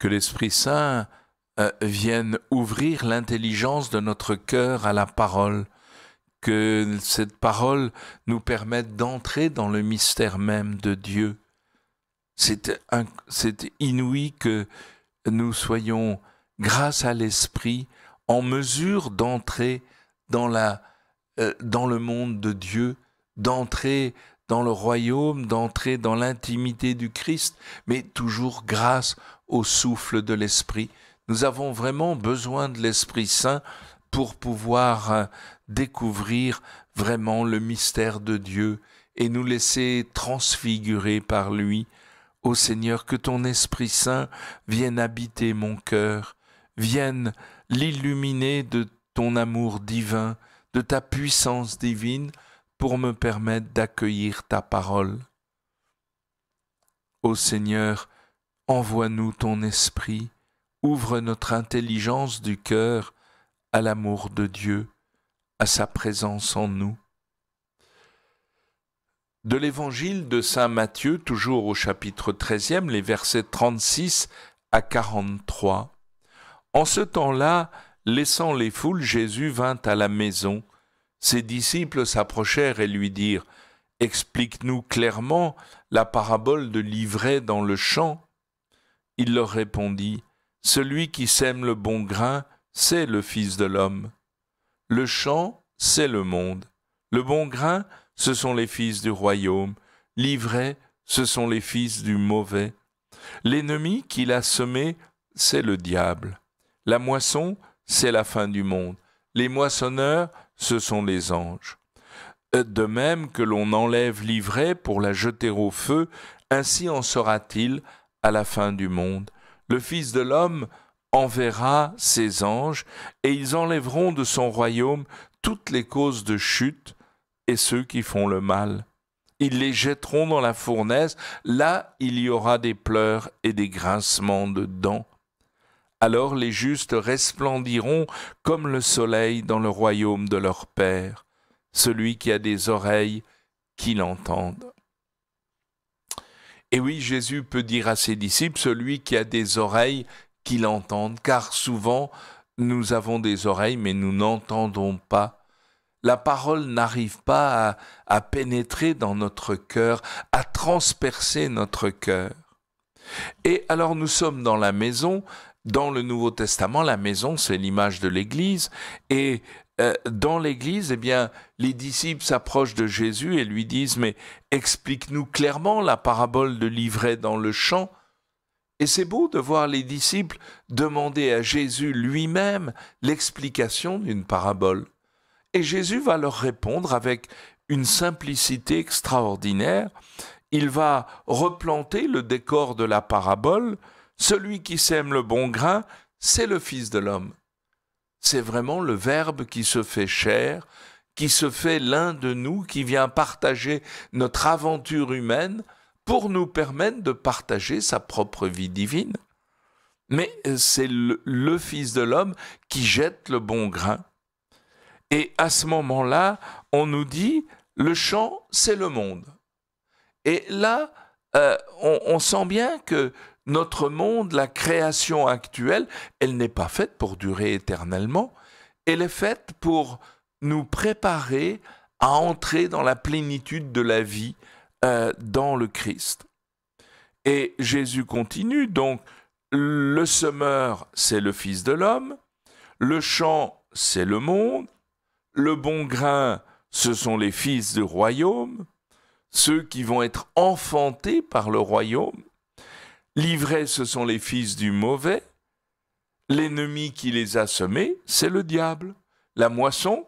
que l'Esprit Saint euh, vienne ouvrir l'intelligence de notre cœur à la parole, que cette parole nous permette d'entrer dans le mystère même de Dieu. C'est inouï que nous soyons, grâce à l'Esprit, en mesure d'entrer dans, euh, dans le monde de Dieu, d'entrer dans le royaume, d'entrer dans l'intimité du Christ, mais toujours grâce au souffle de l'Esprit. Nous avons vraiment besoin de l'Esprit Saint pour pouvoir euh, découvrir vraiment le mystère de Dieu et nous laisser transfigurer par lui. Ô Seigneur, que ton Esprit Saint vienne habiter mon cœur, vienne l'illuminer de ton amour divin, de ta puissance divine, pour me permettre d'accueillir ta parole. Ô Seigneur, envoie-nous ton esprit, ouvre notre intelligence du cœur à l'amour de Dieu, à sa présence en nous. De l'évangile de Saint Matthieu, toujours au chapitre 13 les versets 36 à 43. En ce temps-là, laissant les foules, Jésus vint à la maison ses disciples s'approchèrent et lui dirent Explique-nous clairement la parabole de l'ivraie dans le champ. Il leur répondit Celui qui sème le bon grain, c'est le Fils de l'homme. Le champ, c'est le monde. Le bon grain, ce sont les fils du royaume. L'ivraie, ce sont les fils du mauvais. L'ennemi qui l'a semé, c'est le diable. La moisson, c'est la fin du monde. Les moissonneurs, ce sont les anges. De même que l'on enlève l'ivraie pour la jeter au feu, ainsi en sera-t-il à la fin du monde. Le Fils de l'homme enverra ses anges, et ils enlèveront de son royaume toutes les causes de chute et ceux qui font le mal. Ils les jetteront dans la fournaise, là il y aura des pleurs et des grincements de dents. Alors les justes resplendiront comme le soleil dans le royaume de leur Père. Celui qui a des oreilles, qu'il entende. Et oui, Jésus peut dire à ses disciples, celui qui a des oreilles, qu'il entende, car souvent nous avons des oreilles, mais nous n'entendons pas la parole n'arrive pas à, à, pénétrer dans notre cœur, à transpercer notre cœur. Et alors nous sommes dans la maison, dans le Nouveau Testament, la maison, c'est l'image de l'Église. Et euh, dans l'Église, eh bien, les disciples s'approchent de Jésus et lui disent, mais explique-nous clairement la parabole de l'ivraie dans le champ. Et c'est beau de voir les disciples demander à Jésus lui-même l'explication d'une parabole. Et Jésus va leur répondre avec une simplicité extraordinaire. Il va replanter le décor de la parabole celui qui sème le bon grain, c'est le Fils de l'homme. C'est vraiment le Verbe qui se fait chair, qui se fait l'un de nous, qui vient partager notre aventure humaine pour nous permettre de partager sa propre vie divine. Mais euh, c'est le, Fils de l'homme qui jette le bon grain. Et à ce moment-là, on nous dit, le champ, c'est le monde. Et là, euh, on, sent bien que notre monde, la création actuelle, elle n'est pas faite pour durer éternellement, elle est faite pour nous préparer à entrer dans la plénitude de la vie euh, dans le Christ. Et Jésus continue, donc le semeur, c'est le Fils de l'homme, le champ, c'est le monde, le bon grain, ce sont les fils du royaume, ceux qui vont être enfantés par le royaume, L'ivraie, ce sont les fils du mauvais. L'ennemi qui les a semés, c'est le diable. La moisson,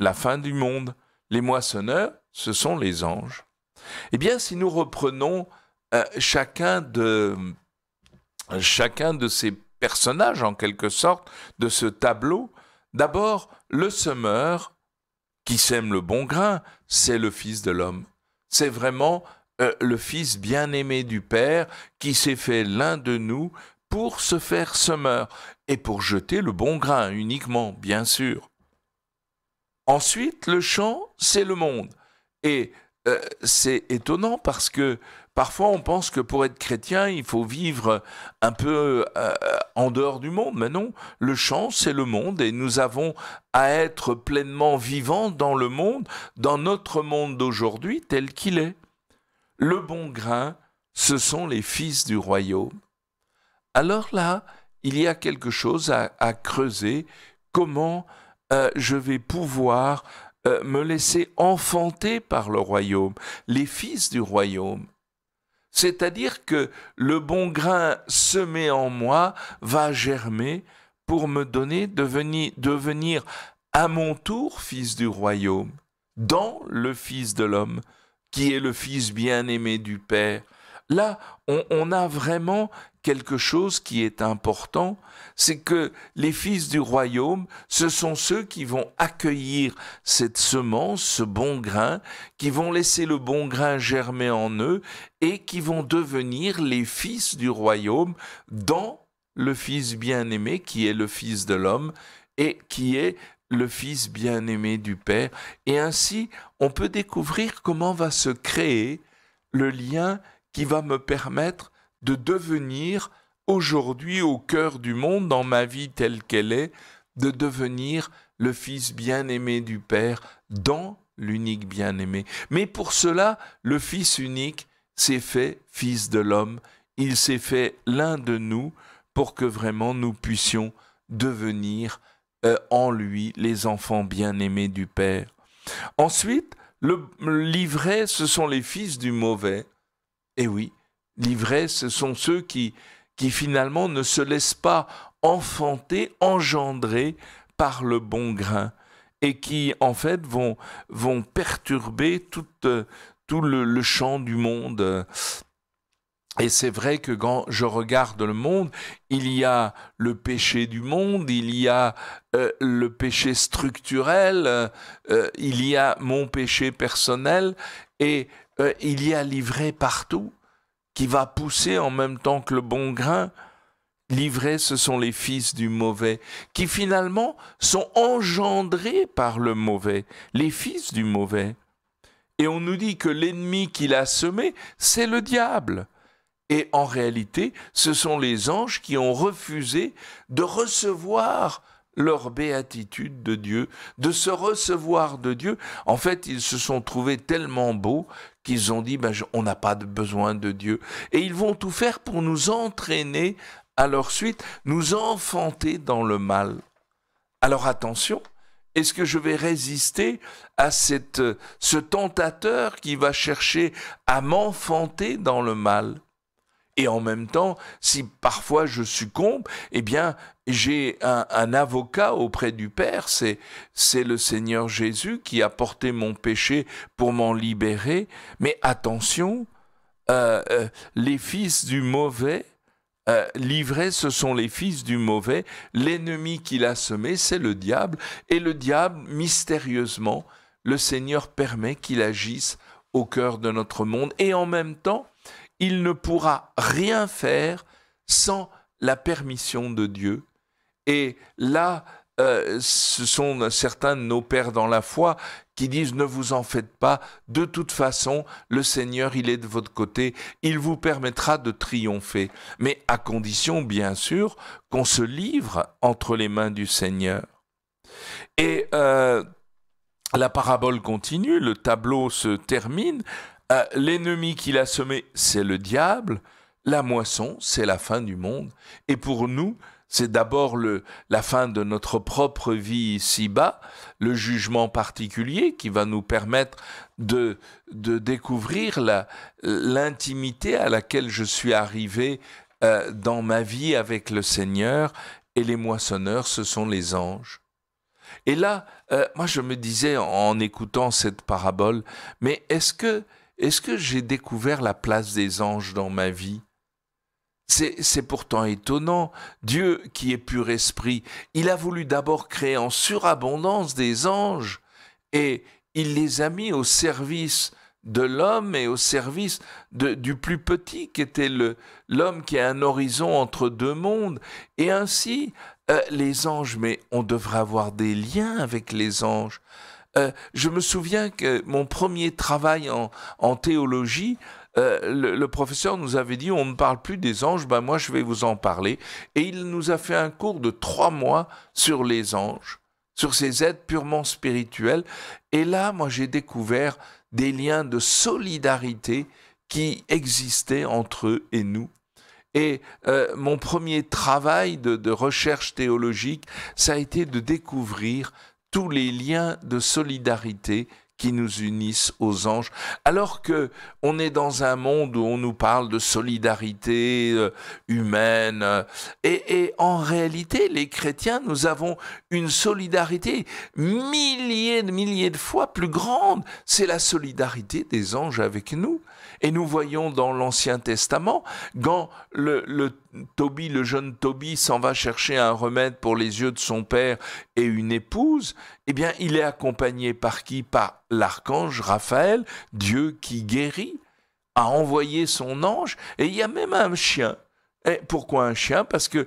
la fin du monde. Les moissonneurs, ce sont les anges. Eh bien, si nous reprenons euh, chacun, de, chacun de ces personnages, en quelque sorte, de ce tableau, d'abord, le semeur qui sème le bon grain, c'est le Fils de l'homme. C'est vraiment euh, le Fils bien-aimé du Père qui s'est fait l'un de nous pour se faire semeur et pour jeter le bon grain uniquement, bien sûr. Ensuite, le champ, c'est le monde. Et euh, c'est étonnant parce que parfois on pense que pour être chrétien, il faut vivre un peu euh, en dehors du monde. Mais non, le champ, c'est le monde et nous avons à être pleinement vivants dans le monde, dans notre monde d'aujourd'hui tel qu'il est le bon grain, ce sont les fils du royaume. Alors là, il y a quelque chose à, creuser. Comment euh, je vais pouvoir euh, me laisser enfanter par le royaume, les fils du royaume C'est-à-dire que le bon grain semé en moi va germer pour me donner, devenir à mon tour fils du royaume, dans le Fils de l'homme qui est le Fils bien-aimé du Père. Là, on, a vraiment quelque chose qui est important, c'est que les fils du royaume, ce sont ceux qui vont accueillir cette semence, ce bon grain, qui vont laisser le bon grain germer en eux et qui vont devenir les fils du royaume dans le Fils bien-aimé qui est le Fils de l'homme et qui est le Fils bien-aimé du Père. Et ainsi, on peut découvrir comment va se créer le lien qui va me permettre de devenir aujourd'hui au cœur du monde, dans ma vie telle qu'elle est, de devenir le Fils bien-aimé du Père dans l'unique bien-aimé. Mais pour cela, le Fils unique s'est fait Fils de l'homme, il s'est fait l'un de nous pour que vraiment nous puissions devenir en lui les enfants bien-aimés du Père. Ensuite, le ce sont les fils du mauvais. Et eh oui, livrés ce sont ceux qui, qui finalement ne se laissent pas enfanter, engendrer par le bon grain et qui en fait vont, vont perturber tout, euh, tout le champ du monde. Et c'est vrai que quand je regarde le monde, il y a le péché du monde, il y a euh, le péché structurel, euh, euh, il y a mon péché personnel, et il y a livré partout, qui va pousser en même temps que le bon grain. livré ce sont les fils du mauvais, qui finalement sont engendrés par le mauvais, les fils du mauvais. Et on nous dit que l'ennemi qui a semé, c'est le diable. Et en réalité, ce sont les anges qui ont refusé de recevoir leur béatitude de Dieu, de se recevoir de Dieu. En fait, ils se sont trouvés tellement beaux qu'ils ont dit, ben, on n'a pas besoin de Dieu. Et ils vont tout faire pour nous entraîner à leur suite, nous enfanter dans le mal. Alors attention, est-ce que je vais résister à cette, ce tentateur qui va chercher à m'enfanter dans le mal et en même temps, si parfois je succombe, eh bien, j'ai un, avocat auprès du Père, c'est, le Seigneur Jésus qui a porté mon péché pour m'en libérer. Mais attention, euh, euh, les fils du mauvais, euh, livrés, ce sont les fils du mauvais, l'ennemi qu'il a semé, c'est le diable, et le diable, mystérieusement, le Seigneur permet qu'il agisse au cœur de notre monde, et en même temps, il ne pourra rien faire sans la permission de Dieu. Et là, euh, ce sont certains de nos pères dans la foi qui disent ne vous en faites pas, de toute façon, le Seigneur, il est de votre côté, il vous permettra de triompher, mais à condition, bien sûr, qu'on se livre entre les mains du Seigneur. Et euh, la parabole continue, le tableau se termine euh, l'ennemi qui l'a semé, c'est le diable. La moisson, c'est la fin du monde. Et pour nous, c'est d'abord la fin de notre propre vie ici-bas, le jugement particulier qui va nous permettre de, de découvrir l'intimité à laquelle je suis arrivé euh, dans ma vie avec le Seigneur. Et les moissonneurs, ce sont les anges. Et là, euh, moi je me disais en écoutant cette parabole, mais est-ce que est-ce que j'ai découvert la place des anges dans ma vie c'est pourtant étonnant. Dieu, qui est pur esprit, il a voulu d'abord créer en surabondance des anges et il les a mis au service de l'homme et au service du plus petit qui était l'homme qui a un horizon entre deux mondes. Et ainsi, euh, les anges, mais on devrait avoir des liens avec les anges. Euh, je me souviens que mon premier travail en, théologie, euh, le, professeur nous avait dit on ne parle plus des anges, ben moi je vais vous en parler. Et il nous a fait un cours de trois mois sur les anges, sur ces aides purement spirituelles. Et là, moi j'ai découvert des liens de solidarité qui existaient entre eux et nous. Et euh, mon premier travail de, recherche théologique, ça a été de découvrir tous les liens de solidarité qui nous unissent aux anges. Alors que on est dans un monde où on nous parle de solidarité euh, humaine, euh, et, en réalité, les chrétiens, nous avons une solidarité milliers de milliers de fois plus grande. C'est la solidarité des anges avec nous. Et nous voyons dans l'Ancien Testament, quand le, le, Toby, le jeune Toby, s'en va chercher un remède pour les yeux de son père et une épouse, eh bien, il est accompagné par qui Par l'archange Raphaël, Dieu qui guérit, a envoyé son ange, et il y a même un chien. pourquoi un chien Parce que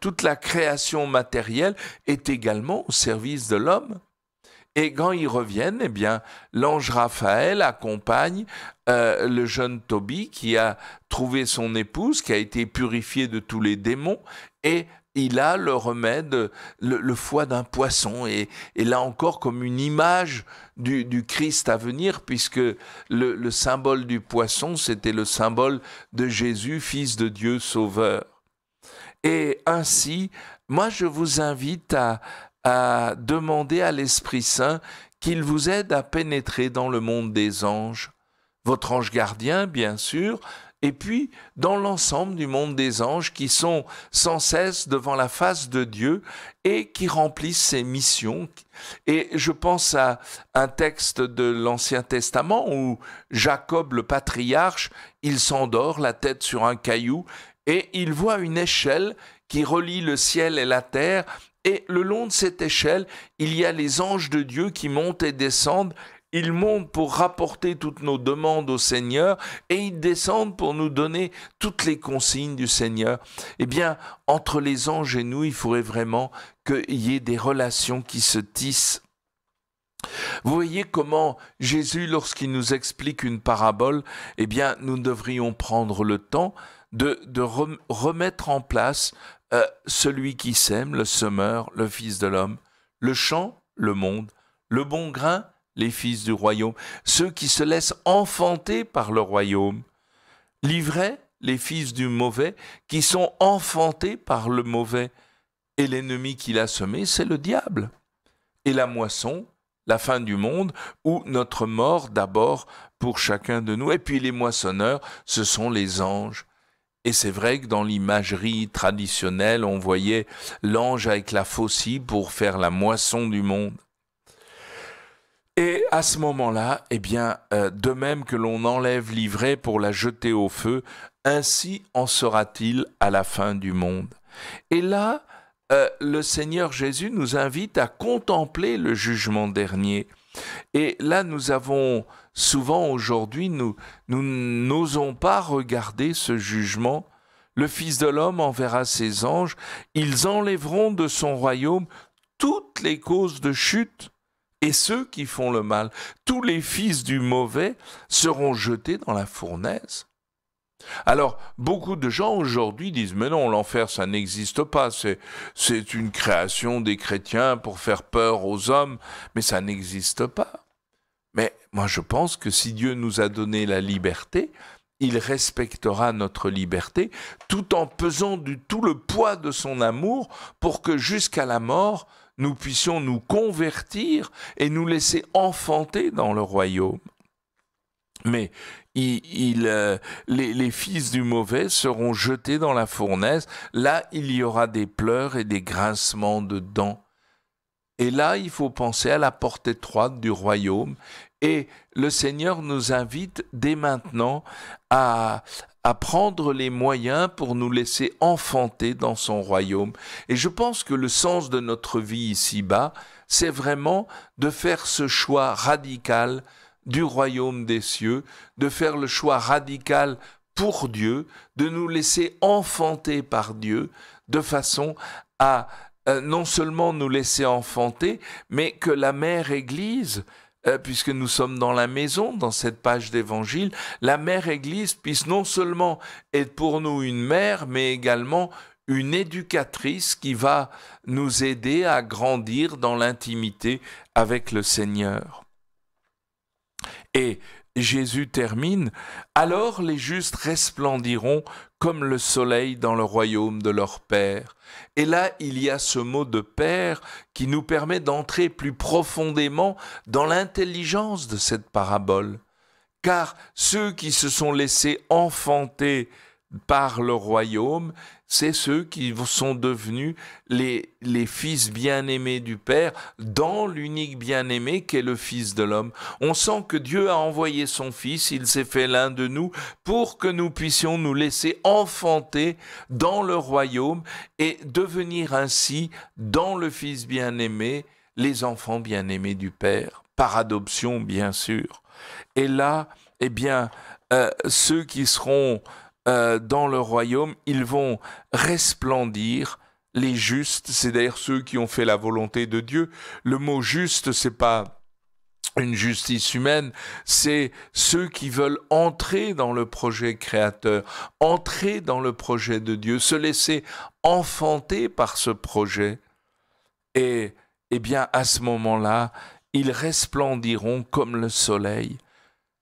toute la création matérielle est également au service de l'homme. Et quand ils reviennent, eh bien, l'ange Raphaël accompagne euh, le jeune Tobie qui a trouvé son épouse, qui a été purifiée de tous les démons, et il a le remède, le, foie d'un poisson, et, là encore comme une image du, Christ à venir, puisque le symbole du poisson, c'était le symbole de Jésus, Fils de Dieu, Sauveur. Et ainsi, moi je vous invite à, à demander à l'Esprit Saint qu'il vous aide à pénétrer dans le monde des anges, votre ange gardien, bien sûr, et puis dans l'ensemble du monde des anges qui sont sans cesse devant la face de Dieu et qui remplissent ses missions. Et je pense à un texte de l'Ancien Testament où Jacob le patriarche, il s'endort la tête sur un caillou et il voit une échelle qui relie le ciel et la terre et le long de cette échelle, il y a les anges de Dieu qui montent et descendent. Ils montent pour rapporter toutes nos demandes au Seigneur et ils descendent pour nous donner toutes les consignes du Seigneur. Eh bien, entre les anges et nous, il faudrait vraiment qu'il y ait des relations qui se tissent. Vous voyez comment Jésus, lorsqu'il nous explique une parabole, eh bien, nous devrions prendre le temps de, de remettre en place euh, celui qui sème, le semeur, le Fils de l'homme, le champ, le monde, le bon grain, les fils du royaume, ceux qui se laissent enfanter par le royaume, l'ivraie, les fils du mauvais, qui sont enfantés par le mauvais, et l'ennemi qu'il a semé, c'est le diable. Et la moisson, la fin du monde, ou notre mort d'abord pour chacun de nous, et puis les moissonneurs, ce sont les anges et c'est vrai que dans l'imagerie traditionnelle, on voyait l'ange avec la faucille pour faire la moisson du monde. Et à ce moment-là, eh bien, euh, de même que l'on enlève l'ivraie pour la jeter au feu, ainsi en sera-t-il à la fin du monde. Et là, euh, le Seigneur Jésus nous invite à contempler le jugement dernier. Et là, nous avons Souvent aujourd'hui, nous n'osons pas regarder ce jugement. Le Fils de l'homme enverra ses anges, ils enlèveront de son royaume toutes les causes de chute et ceux qui font le mal. Tous les fils du mauvais seront jetés dans la fournaise. Alors, beaucoup de gens aujourd'hui disent, mais non, l'enfer, ça n'existe pas, c'est une création des chrétiens pour faire peur aux hommes, mais ça n'existe pas. Mais moi, je pense que si Dieu nous a donné la liberté, il respectera notre liberté tout en pesant du tout le poids de son amour pour que jusqu'à la mort, nous puissions nous convertir et nous laisser enfanter dans le royaume. Mais euh, les, les, fils du mauvais seront jetés dans la fournaise. Là, il y aura des pleurs et des grincements de dents. Et là, il faut penser à la porte étroite du royaume. Et le Seigneur nous invite dès maintenant à, à prendre les moyens pour nous laisser enfanter dans son royaume. Et je pense que le sens de notre vie ici-bas, c'est vraiment de faire ce choix radical du royaume des cieux, de faire le choix radical pour Dieu, de nous laisser enfanter par Dieu, de façon à euh, non seulement nous laisser enfanter, mais que la mère Église, euh, puisque nous sommes dans la maison, dans cette page d'évangile, la mère Église puisse non seulement être pour nous une mère, mais également une éducatrice qui va nous aider à grandir dans l'intimité avec le Seigneur. Et Jésus termine, Alors les justes resplendiront comme le soleil dans le royaume de leur Père. Et là, il y a ce mot de Père qui nous permet d'entrer plus profondément dans l'intelligence de cette parabole. Car ceux qui se sont laissés enfanter par le royaume, c'est ceux qui sont devenus les, les fils bien-aimés du Père dans l'unique bien-aimé qu'est le Fils de l'homme. On sent que Dieu a envoyé son Fils, il s'est fait l'un de nous pour que nous puissions nous laisser enfanter dans le royaume et devenir ainsi dans le Fils bien-aimé les enfants bien-aimés du Père, par adoption bien sûr. Et là, eh bien, euh, ceux qui seront euh, dans le royaume, ils vont resplendir les justes, c'est à dire ceux qui ont fait la volonté de Dieu. Le mot juste, c'est pas une justice humaine, c'est ceux qui veulent entrer dans le projet créateur, entrer dans le projet de Dieu, se laisser enfanter par ce projet. Et, eh bien, à ce moment-là, ils resplendiront comme le soleil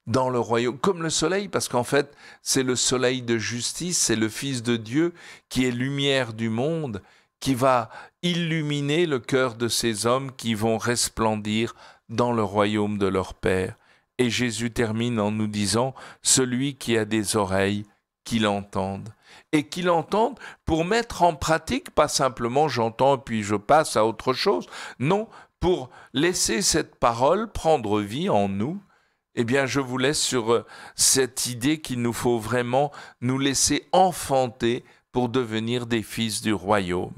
dans le royaume, comme le soleil, parce qu'en fait, c'est le soleil de justice, c'est le Fils de Dieu qui est lumière du monde, qui va illuminer le cœur de ces hommes qui vont resplendir dans le royaume de leur Père. Et Jésus termine en nous disant, Celui qui a des oreilles, qu'il entende. Et qu'il entende pour mettre en pratique, pas simplement j'entends puis je passe à autre chose, non, pour laisser cette parole prendre vie en nous eh bien, je vous laisse sur euh, cette idée qu'il nous faut vraiment nous laisser enfanter pour devenir des fils du royaume.